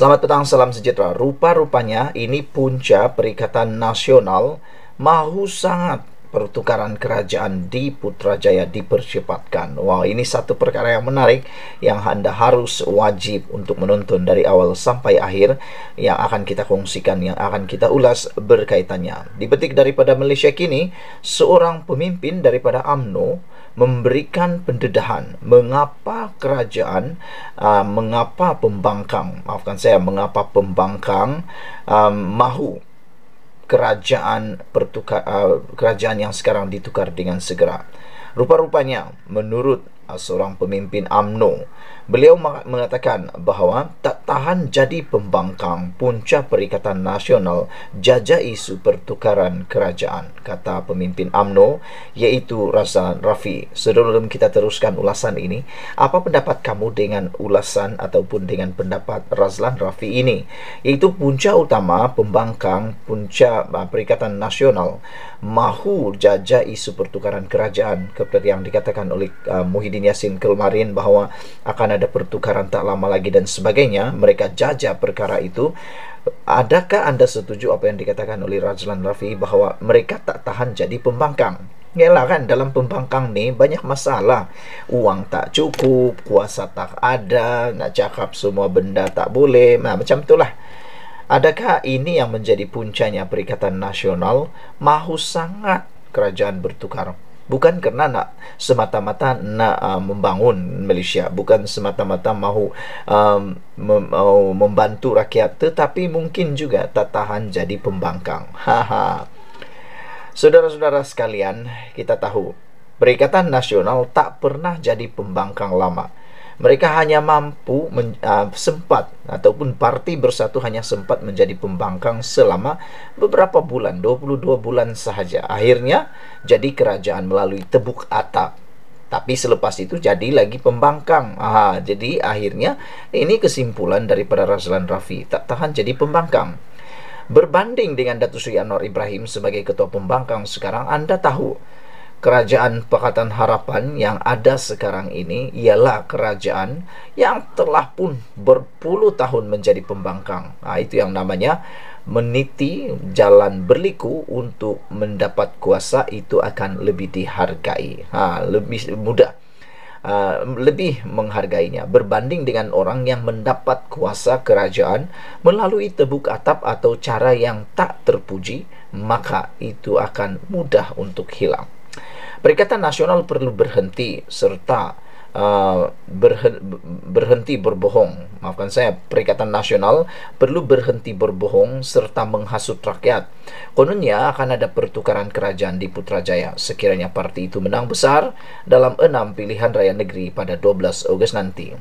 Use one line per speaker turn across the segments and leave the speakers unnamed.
Selamat petang, salam sejahtera. Rupa-rupanya ini punca perikatan nasional mahu sangat pertukaran kerajaan di Putrajaya dipercepatkan. Wow, ini satu perkara yang menarik yang Anda harus wajib untuk menonton dari awal sampai akhir yang akan kita kongsikan, yang akan kita ulas berkaitannya. Dipetik daripada Malaysia kini, seorang pemimpin daripada AMNO memberikan pendedahan mengapa kerajaan uh, mengapa pembangkang maafkan saya mengapa pembangkang um, mahu kerajaan pertukar uh, kerajaan yang sekarang ditukar dengan segera rupa-rupanya menurut uh, seorang pemimpin AMNO Beliau mengatakan bahawa tak tahan jadi pembangkang punca Perikatan Nasional jajai isu pertukaran kerajaan, kata pemimpin AMNO iaitu Razan Rafi. Sebelum kita teruskan ulasan ini, apa pendapat kamu dengan ulasan ataupun dengan pendapat Razlan Rafi ini? Iaitu punca utama pembangkang punca ah, Perikatan Nasional mahu jajai isu pertukaran kerajaan seperti yang dikatakan oleh uh, Muhyiddin Yassin kemarin bahawa akan ada pertukaran tak lama lagi dan sebagainya mereka jaja perkara itu adakah anda setuju apa yang dikatakan oleh Rajlan Rafi bahawa mereka tak tahan jadi pembangkang Yalah kan dalam pembangkang ni banyak masalah Uang tak cukup, kuasa tak ada, nak cakap semua benda tak boleh nah, Macam itulah Adakah ini yang menjadi puncanya Perikatan Nasional mahu sangat kerajaan bertukar? Bukan kerana nak semata-mata nak uh, membangun Malaysia, bukan semata-mata mahu um, mem, uh, membantu rakyat, tetapi mungkin juga tak tahan jadi pembangkang. Saudara-saudara sekalian, kita tahu Perikatan Nasional tak pernah jadi pembangkang lama. Mereka hanya mampu men, uh, sempat ataupun parti bersatu hanya sempat menjadi pembangkang selama beberapa bulan, 22 bulan sahaja. Akhirnya jadi kerajaan melalui tebuk atap. Tapi selepas itu jadi lagi pembangkang. Ah, jadi akhirnya ini kesimpulan para Razlan Raffi tak tahan jadi pembangkang. Berbanding dengan Datu Sri Anwar Ibrahim sebagai ketua pembangkang sekarang Anda tahu kerajaan Pakatan Harapan yang ada sekarang ini ialah kerajaan yang telah pun berpuluh tahun menjadi pembangkang. Nah, itu yang namanya meniti jalan berliku untuk mendapat kuasa itu akan lebih dihargai, ha, lebih mudah. Uh, lebih menghargainya berbanding dengan orang yang mendapat kuasa kerajaan melalui tebuk atap atau cara yang tak terpuji, maka itu akan mudah untuk hilang. Perikatan Nasional perlu berhenti serta uh, berhenti, berhenti berbohong. Maafkan saya, Perikatan Nasional perlu berhenti berbohong serta menghasut rakyat. Kononnya akan ada pertukaran kerajaan di Putrajaya sekiranya parti itu menang besar dalam enam pilihan raya negeri pada 12 Ogos nanti.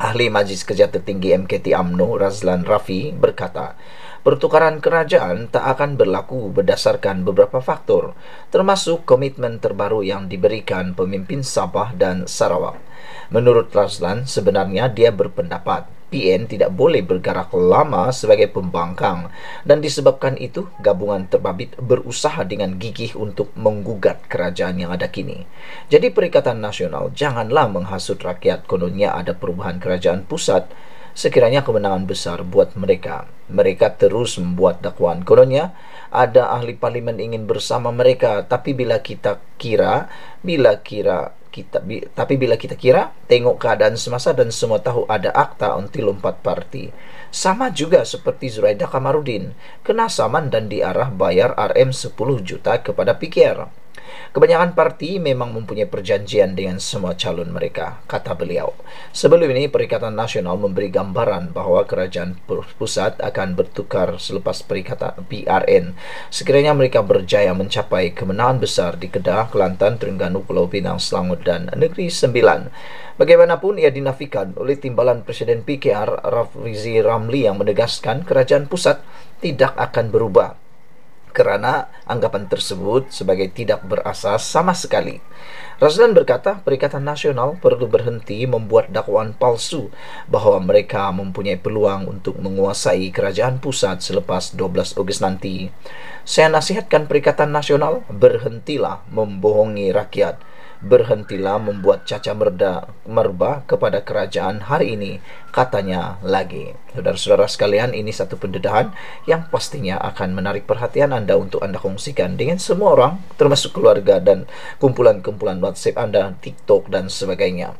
Ahli Majlis Kerja Tertinggi MKT AMNO Razlan Rafi berkata, pertukaran kerajaan tak akan berlaku berdasarkan beberapa faktor, termasuk komitmen terbaru yang diberikan pemimpin Sabah dan Sarawak. Menurut Razlan, sebenarnya dia berpendapat PN tidak boleh bergerak lama sebagai pembangkang dan disebabkan itu gabungan terbabit berusaha dengan gigih untuk menggugat kerajaan yang ada kini. Jadi Perikatan Nasional janganlah menghasut rakyat kononnya ada perubahan kerajaan pusat sekiranya kemenangan besar buat mereka. Mereka terus membuat dakwaan. Kononnya, ada ahli parlemen ingin bersama mereka, tapi bila kita kira, bila kira kita bi, tapi bila kita kira tengok keadaan semasa dan semua tahu ada akta untuk lompat parti sama juga seperti Zuraida Kamarudin kena saman dan diarah bayar RM 10 juta kepada Pikir Kebanyakan parti memang mempunyai perjanjian dengan semua calon mereka, kata beliau. Sebelum ini, Perikatan Nasional memberi gambaran bahawa kerajaan pusat akan bertukar selepas Perikatan PRN. Sekiranya mereka berjaya mencapai kemenangan besar di Kedah, Kelantan, Terengganu, Pulau Pinang, Selangor dan Negeri Sembilan. Bagaimanapun ia dinafikan oleh timbalan Presiden PKR Rafizi Ramli yang menegaskan kerajaan pusat tidak akan berubah kerana anggapan tersebut sebagai tidak berasas sama sekali. Razlan berkata Perikatan Nasional perlu berhenti membuat dakwaan palsu bahawa mereka mempunyai peluang untuk menguasai kerajaan pusat selepas 12 Ogos nanti. Saya nasihatkan Perikatan Nasional berhentilah membohongi rakyat berhentilah membuat caca merda merba kepada kerajaan hari ini katanya lagi saudara-saudara sekalian ini satu pendedahan yang pastinya akan menarik perhatian anda untuk anda kongsikan dengan semua orang termasuk keluarga dan kumpulan-kumpulan WhatsApp anda TikTok dan sebagainya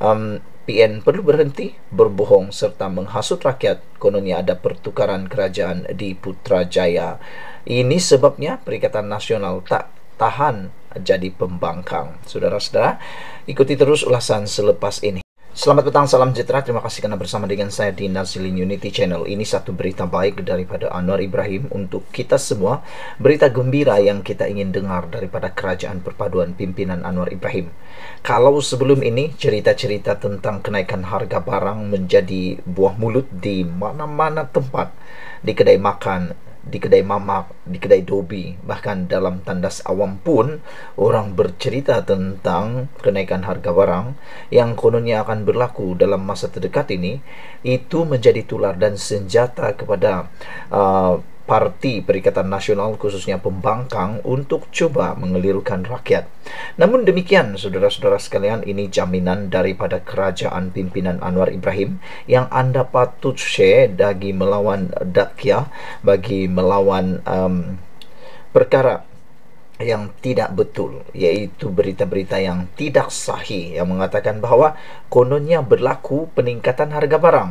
um, PN perlu berhenti berbohong serta menghasut rakyat kononnya ada pertukaran kerajaan di Putrajaya ini sebabnya Perikatan Nasional tak tahan jadi pembangkang. Saudara-saudara, ikuti terus ulasan selepas ini. Selamat petang, salam sejahtera. Terima kasih karena bersama dengan saya di Nazilin Unity Channel. Ini satu berita baik daripada Anwar Ibrahim untuk kita semua. Berita gembira yang kita ingin dengar daripada Kerajaan Perpaduan Pimpinan Anwar Ibrahim. Kalau sebelum ini cerita-cerita tentang kenaikan harga barang menjadi buah mulut di mana-mana tempat. Di kedai makan, di kedai mamak, di kedai dobi, bahkan dalam tandas awam pun orang bercerita tentang kenaikan harga barang yang kononnya akan berlaku dalam masa terdekat ini itu menjadi tular dan senjata kepada uh, Parti Perikatan Nasional khususnya pembangkang untuk cuba mengelirukan rakyat. Namun demikian, saudara-saudara sekalian, ini jaminan daripada kerajaan pimpinan Anwar Ibrahim yang anda patut share bagi melawan dakia, bagi melawan um, perkara yang tidak betul iaitu berita-berita yang tidak sahih yang mengatakan bahawa kononnya berlaku peningkatan harga barang.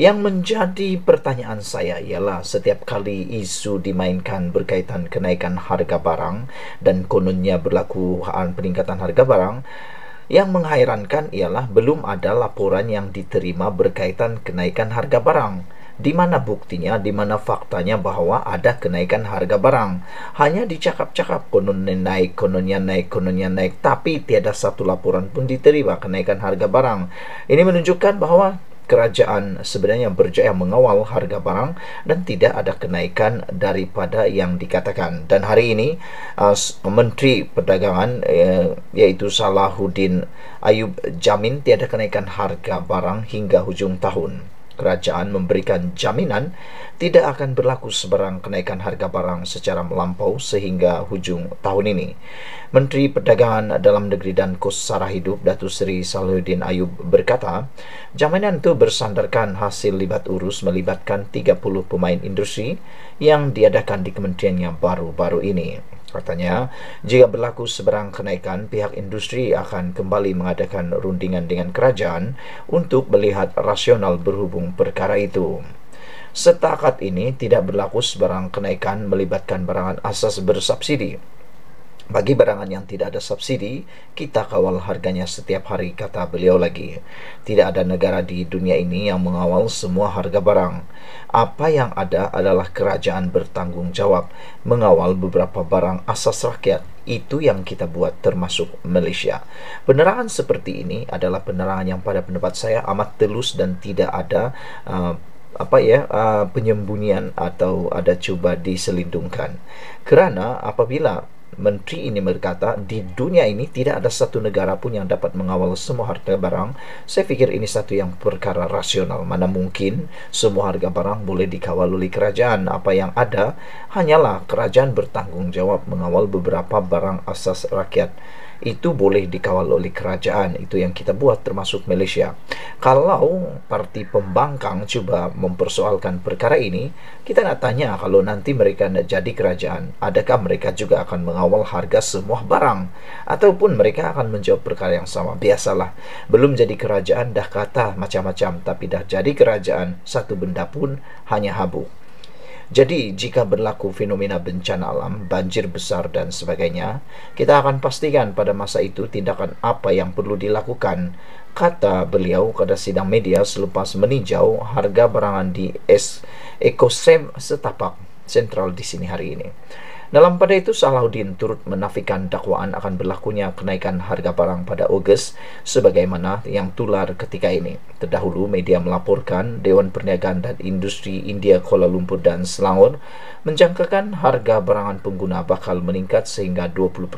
Yang menjadi pertanyaan saya ialah setiap kali isu dimainkan berkaitan kenaikan harga barang dan kononnya berlaku peningkatan harga barang, yang menghairankan ialah belum ada laporan yang diterima berkaitan kenaikan harga barang. Di mana buktinya, di mana faktanya bahawa ada kenaikan harga barang. Hanya dicakap-cakap kononnya naik, kononnya naik, kononnya naik, tapi tiada satu laporan pun diterima kenaikan harga barang. Ini menunjukkan bahawa kerajaan sebenarnya berjaya mengawal harga barang dan tidak ada kenaikan daripada yang dikatakan dan hari ini uh, menteri perdagangan uh, iaitu Salahuddin Ayub jamin tiada kenaikan harga barang hingga hujung tahun Kerajaan memberikan jaminan tidak akan berlaku sebarang kenaikan harga barang secara melampau sehingga hujung tahun ini. Menteri Perdagangan Dalam Negeri dan Kos Sara Hidup Datu Sri Salahuddin Ayub berkata, jaminan itu bersandarkan hasil libat urus melibatkan 30 pemain industri yang diadakan di kementeriannya baru-baru ini. Katanya, jika berlaku seberang kenaikan, pihak industri akan kembali mengadakan rundingan dengan kerajaan untuk melihat rasional berhubung perkara itu. Setakat ini tidak berlaku sebarang kenaikan melibatkan barangan asas bersubsidi. Bagi barangan yang tidak ada subsidi, kita kawal harganya setiap hari, kata beliau lagi. Tidak ada negara di dunia ini yang mengawal semua harga barang. Apa yang ada adalah kerajaan bertanggungjawab mengawal beberapa barang asas rakyat. Itu yang kita buat termasuk Malaysia. Penerangan seperti ini adalah penerangan yang pada pendapat saya amat telus dan tidak ada uh, apa ya uh, penyembunyian atau ada cuba diselindungkan kerana apabila menteri ini berkata di dunia ini tidak ada satu negara pun yang dapat mengawal semua harga barang saya fikir ini satu yang perkara rasional mana mungkin semua harga barang boleh dikawal oleh kerajaan apa yang ada hanyalah kerajaan bertanggungjawab mengawal beberapa barang asas rakyat itu boleh dikawal oleh kerajaan itu yang kita buat termasuk Malaysia kalau parti pembangkang coba mempersoalkan perkara ini kita nak tanya kalau nanti mereka nak jadi kerajaan adakah mereka juga akan mengawal harga semua barang ataupun mereka akan menjawab perkara yang sama biasalah belum jadi kerajaan dah kata macam-macam tapi dah jadi kerajaan satu benda pun hanya habuk jadi, jika berlaku fenomena bencana alam, banjir besar, dan sebagainya, kita akan pastikan pada masa itu tindakan apa yang perlu dilakukan, kata beliau pada sidang media selepas meninjau harga barangan di es ekosem setapak sentral di sini hari ini. Dalam pada itu, Salahuddin turut menafikan dakwaan akan berlakunya kenaikan harga barang pada Ogos sebagaimana yang tular ketika ini. Terdahulu, media melaporkan Dewan Perniagaan dan Industri India Kuala Lumpur dan Selangor menjangkakan harga barangan pengguna bakal meningkat sehingga 20%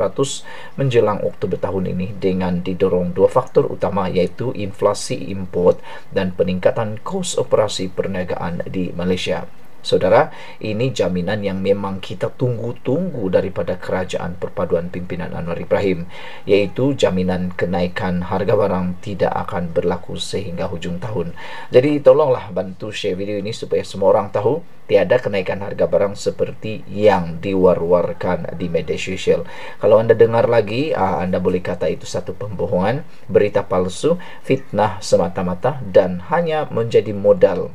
menjelang Oktober tahun ini dengan didorong dua faktor utama yaitu inflasi import dan peningkatan kos operasi perniagaan di Malaysia. Saudara, ini jaminan yang memang kita tunggu-tunggu daripada kerajaan perpaduan pimpinan Anwar Ibrahim, yaitu jaminan kenaikan harga barang tidak akan berlaku sehingga hujung tahun. Jadi tolonglah bantu share video ini supaya semua orang tahu tiada kenaikan harga barang seperti yang diwar-warkan di media sosial. Kalau anda dengar lagi, ah, anda boleh kata itu satu pembohongan, berita palsu, fitnah semata-mata dan hanya menjadi modal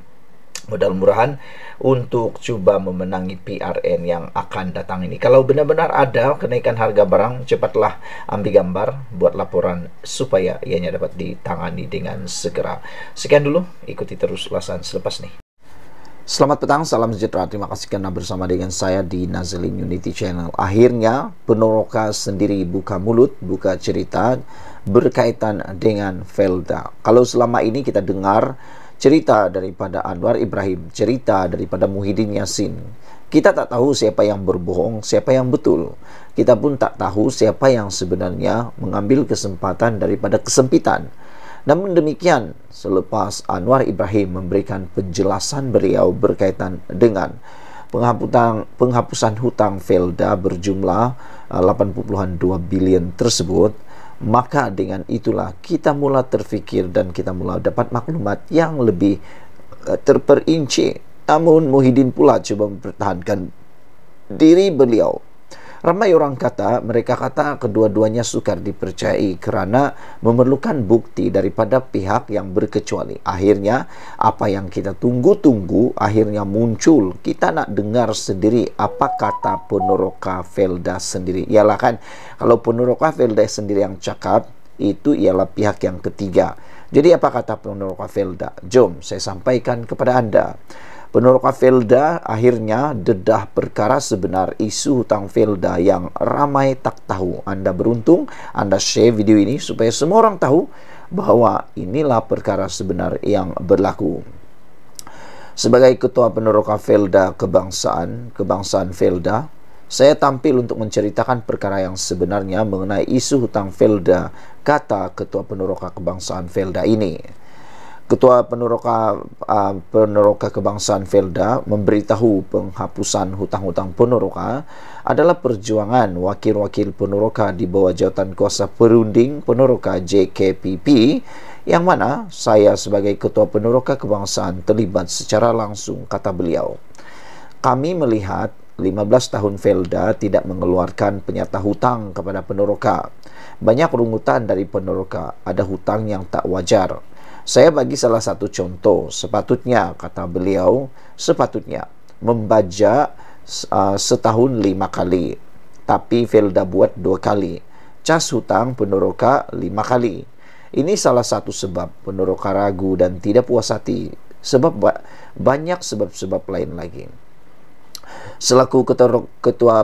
modal murahan untuk coba memenangi PRN yang akan datang ini. Kalau benar-benar ada kenaikan harga barang, cepatlah ambil gambar buat laporan supaya ianya dapat ditangani dengan segera. Sekian dulu, ikuti terus ulasan selepas nih. Selamat petang, salam sejahtera. Terima kasih karena bersama dengan saya di Nazlin Unity Channel. Akhirnya, Penoroka sendiri buka mulut, buka cerita berkaitan dengan Velda. Kalau selama ini kita dengar cerita daripada Anwar Ibrahim, cerita daripada Muhyiddin Yassin. Kita tak tahu siapa yang berbohong, siapa yang betul. Kita pun tak tahu siapa yang sebenarnya mengambil kesempatan daripada kesempitan. Namun demikian, selepas Anwar Ibrahim memberikan penjelasan beliau berkaitan dengan penghapusan, penghapusan hutang Felda berjumlah 80.2 eh, bilion tersebut, maka dengan itulah kita mula terfikir dan kita mula dapat maklumat yang lebih eh, terperinci namun Muhyiddin pula cuba mempertahankan diri beliau Ramai orang kata, mereka kata kedua-duanya sukar dipercayai kerana memerlukan bukti daripada pihak yang berkecuali. Akhirnya, apa yang kita tunggu-tunggu akhirnya muncul. Kita nak dengar sendiri apa kata penoroka Felda sendiri. Ialah kan, kalau penoroka Felda sendiri yang cakap, itu ialah pihak yang ketiga. Jadi apa kata penoroka Felda? Jom, saya sampaikan kepada anda. Penolakan Felda akhirnya dedah perkara sebenar isu hutang Felda yang ramai tak tahu. Anda beruntung, anda share video ini supaya semua orang tahu bahawa inilah perkara sebenar yang berlaku. Sebagai Ketua Peneroka Felda Kebangsaan, Kebangsaan Felda, saya tampil untuk menceritakan perkara yang sebenarnya mengenai isu hutang Felda, kata Ketua Peneroka Kebangsaan Felda ini. Ketua Peneroka uh, Peneroka Kebangsaan Felda memberitahu penghapusan hutang-hutang peneroka adalah perjuangan wakil-wakil peneroka di bawah jawatan kuasa perunding peneroka JKPP yang mana saya sebagai Ketua Peneroka Kebangsaan terlibat secara langsung kata beliau. Kami melihat 15 tahun Felda tidak mengeluarkan penyata hutang kepada peneroka. Banyak rungutan dari peneroka, ada hutang yang tak wajar. Saya bagi salah satu contoh, sepatutnya kata beliau, sepatutnya membaca uh, setahun lima kali, tapi Felda buat dua kali. Cas hutang peneroka lima kali. Ini salah satu sebab peneroka ragu dan tidak puas hati. Sebab banyak sebab-sebab lain lagi selaku ketua,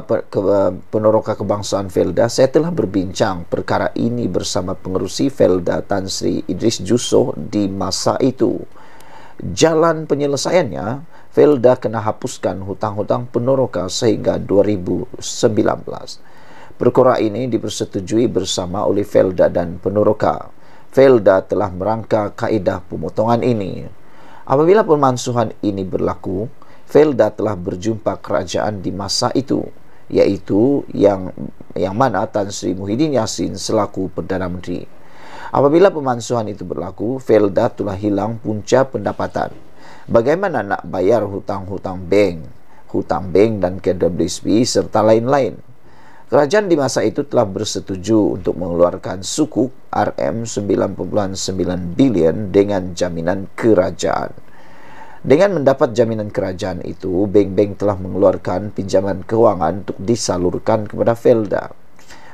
ketua penoroka kebangsaan Felda saya telah berbincang perkara ini bersama pengerusi Felda Tan Sri Idris Juso di masa itu jalan penyelesaiannya Felda kena hapuskan hutang-hutang penoroka sehingga 2019 perkara ini dipersetujui bersama oleh Felda dan penoroka Felda telah merangka kaedah pemotongan ini apabila pemansuhan ini berlaku Felda telah berjumpa kerajaan di masa itu yaitu yang yang mana Tan Sri Muhyiddin Yassin selaku Perdana Menteri. Apabila pemansuhan itu berlaku, Felda telah hilang punca pendapatan. Bagaimana nak bayar hutang-hutang bank, hutang bank dan KWSB serta lain-lain? Kerajaan di masa itu telah bersetuju untuk mengeluarkan sukuk RM9.9 bilion dengan jaminan kerajaan. Dengan mendapat jaminan kerajaan itu, bank-bank telah mengeluarkan pinjaman kewangan untuk disalurkan kepada Felda.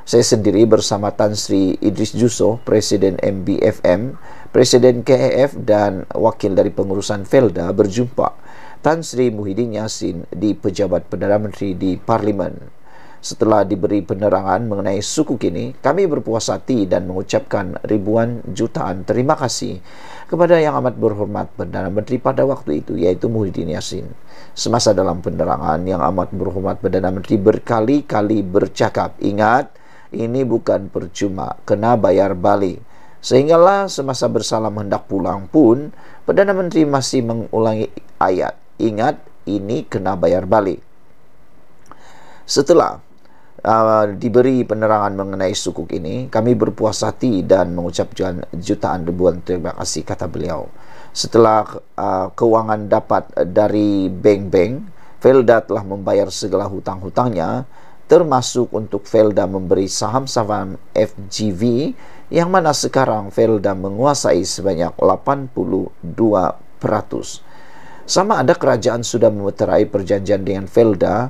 Saya sendiri bersama Tan Sri Idris Juso, Presiden MBFM, Presiden KEF dan Wakil dari Pengurusan Felda berjumpa Tan Sri Muhyiddin Yassin di Pejabat Perdana Menteri di Parlimen. Setelah diberi penerangan mengenai suku kini, kami berpuas hati dan mengucapkan ribuan jutaan terima kasih kepada yang amat berhormat Perdana Menteri pada waktu itu, yaitu Muhyiddin Yassin. Semasa dalam penerangan, yang amat berhormat Perdana Menteri berkali-kali bercakap, ingat, ini bukan percuma, kena bayar balik. Sehinggalah semasa bersalam hendak pulang pun, Perdana Menteri masih mengulangi ayat, ingat, ini kena bayar balik. Setelah uh, diberi penerangan mengenai sukuk ini kami berpuas hati dan mengucap jutaan ribuan terima kasih kata beliau setelah uh, ah, keuangan dapat dari bank-bank Felda telah membayar segala hutang-hutangnya termasuk untuk Felda memberi saham-saham FGV yang mana sekarang Felda menguasai sebanyak 82% sama ada kerajaan sudah memeterai perjanjian dengan Felda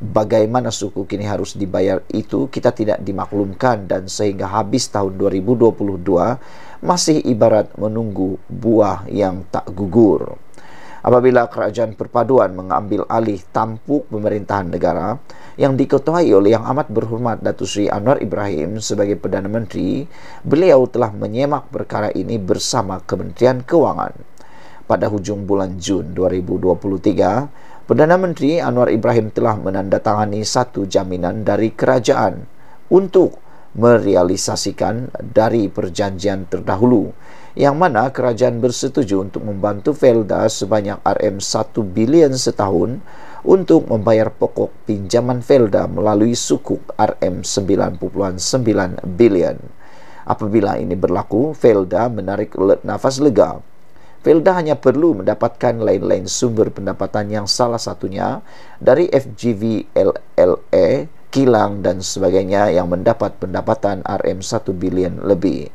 bagaimana suku kini harus dibayar itu kita tidak dimaklumkan dan sehingga habis tahun 2022 masih ibarat menunggu buah yang tak gugur. Apabila kerajaan perpaduan mengambil alih tampuk pemerintahan negara yang diketuai oleh yang amat berhormat Datu Sri Anwar Ibrahim sebagai Perdana Menteri, beliau telah menyemak perkara ini bersama Kementerian Kewangan. Pada hujung bulan Jun 2023, Perdana Menteri Anwar Ibrahim telah menandatangani satu jaminan dari kerajaan untuk merealisasikan dari perjanjian terdahulu yang mana kerajaan bersetuju untuk membantu Felda sebanyak RM1 bilion setahun untuk membayar pokok pinjaman Felda melalui sukuk RM9.9 bilion. Apabila ini berlaku, Felda menarik nafas lega Felda hanya perlu mendapatkan lain-lain sumber pendapatan yang salah satunya dari FGV LLE, kilang dan sebagainya yang mendapat pendapatan RM1 bilion lebih.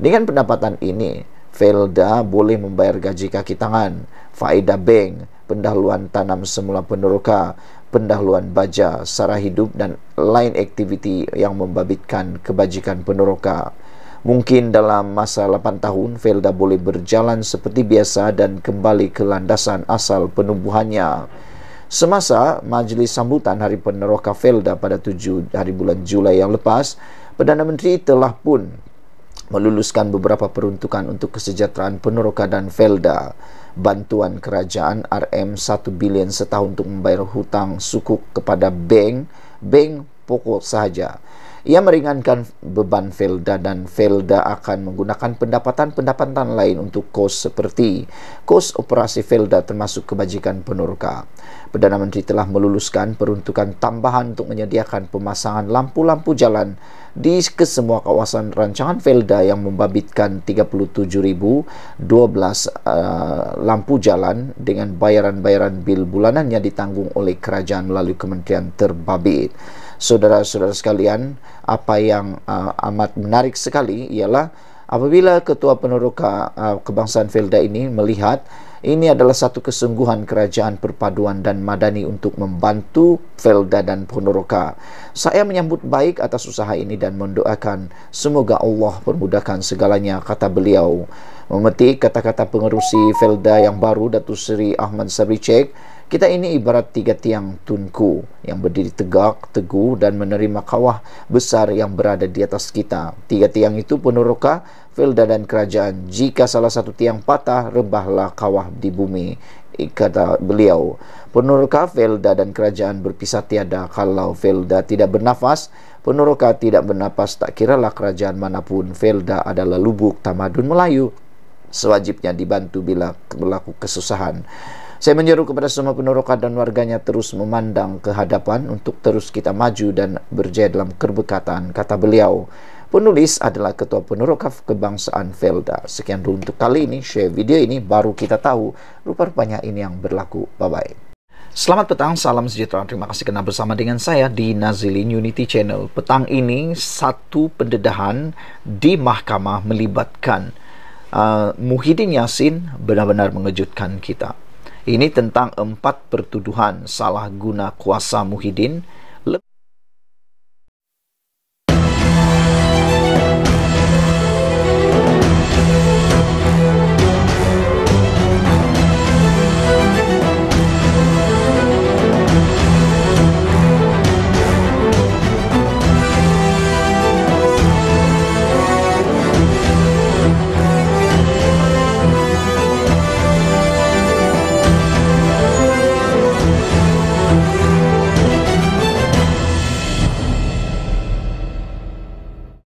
Dengan pendapatan ini, Felda boleh membayar gaji kaki tangan, faedah bank, pendahuluan tanam semula peneroka, pendahuluan baja, sara hidup dan lain aktiviti yang membabitkan kebajikan peneroka. Mungkin dalam masa 8 tahun, Felda boleh berjalan seperti biasa dan kembali ke landasan asal penumbuhannya. Semasa majlis sambutan Hari Peneroka Felda pada 7 hari bulan Julai yang lepas, Perdana Menteri telah pun meluluskan beberapa peruntukan untuk kesejahteraan peneroka dan Felda. Bantuan kerajaan RM1 bilion setahun untuk membayar hutang sukuk kepada bank, bank pokok sahaja. Ia meringankan beban Felda dan Felda akan menggunakan pendapatan-pendapatan lain untuk kos seperti kos operasi Felda termasuk kebajikan penurka. Perdana Menteri telah meluluskan peruntukan tambahan untuk menyediakan pemasangan lampu-lampu jalan di kesemua kawasan rancangan Felda yang membabitkan 37,012 uh, eh, lampu jalan dengan bayaran-bayaran bil bulanan yang ditanggung oleh kerajaan melalui kementerian terbabit saudara-saudara sekalian, apa yang uh, amat menarik sekali ialah apabila ketua peneroka uh, kebangsaan Felda ini melihat ini adalah satu kesungguhan kerajaan perpaduan dan madani untuk membantu Felda dan peneroka. Saya menyambut baik atas usaha ini dan mendoakan semoga Allah permudahkan segalanya kata beliau. Memetik kata-kata pengerusi Felda yang baru Datu Seri Ahmad Sabri Cek kita ini ibarat tiga tiang tunku yang berdiri tegak, teguh dan menerima kawah besar yang berada di atas kita. Tiga tiang itu penuh roka, filda dan kerajaan. Jika salah satu tiang patah, rebahlah kawah di bumi. Kata beliau, penuruka Velda dan kerajaan berpisah tiada kalau Velda tidak bernafas, penuruka tidak bernafas tak kiralah kerajaan manapun Velda adalah lubuk tamadun Melayu sewajibnya dibantu bila berlaku kesusahan. Saya menyeru kepada semua penerokat dan warganya terus memandang ke hadapan untuk terus kita maju dan berjaya dalam keberkatan, kata beliau. Penulis adalah Ketua Penerokaf Kebangsaan Felda. Sekian dulu untuk kali ini, share video ini baru kita tahu. Rupa-rupanya ini yang berlaku. Bye-bye. Selamat petang, salam sejahtera. Terima kasih kena bersama dengan saya di Nazilin Unity Channel. Petang ini, satu pendedahan di mahkamah melibatkan uh, Muhyiddin Yassin benar-benar mengejutkan kita. Ini tentang empat pertuduhan salah guna kuasa Muhyiddin